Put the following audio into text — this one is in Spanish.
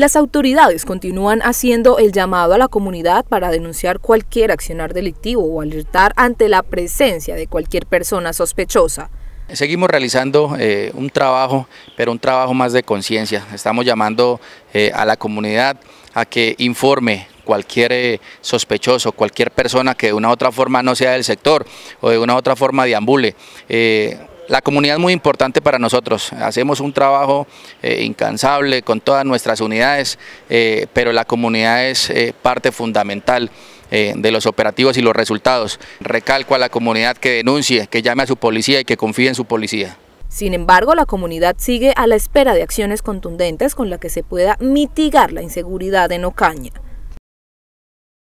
Las autoridades continúan haciendo el llamado a la comunidad para denunciar cualquier accionar delictivo o alertar ante la presencia de cualquier persona sospechosa. Seguimos realizando eh, un trabajo, pero un trabajo más de conciencia. Estamos llamando eh, a la comunidad a que informe cualquier eh, sospechoso, cualquier persona que de una u otra forma no sea del sector o de una u otra forma deambule. La comunidad es muy importante para nosotros, hacemos un trabajo eh, incansable con todas nuestras unidades, eh, pero la comunidad es eh, parte fundamental de los operativos y los resultados. Recalco a la comunidad que denuncie, que llame a su policía y que confíe en su policía. Sin embargo, la comunidad sigue a la espera de acciones contundentes con las que se pueda mitigar la inseguridad en Ocaña.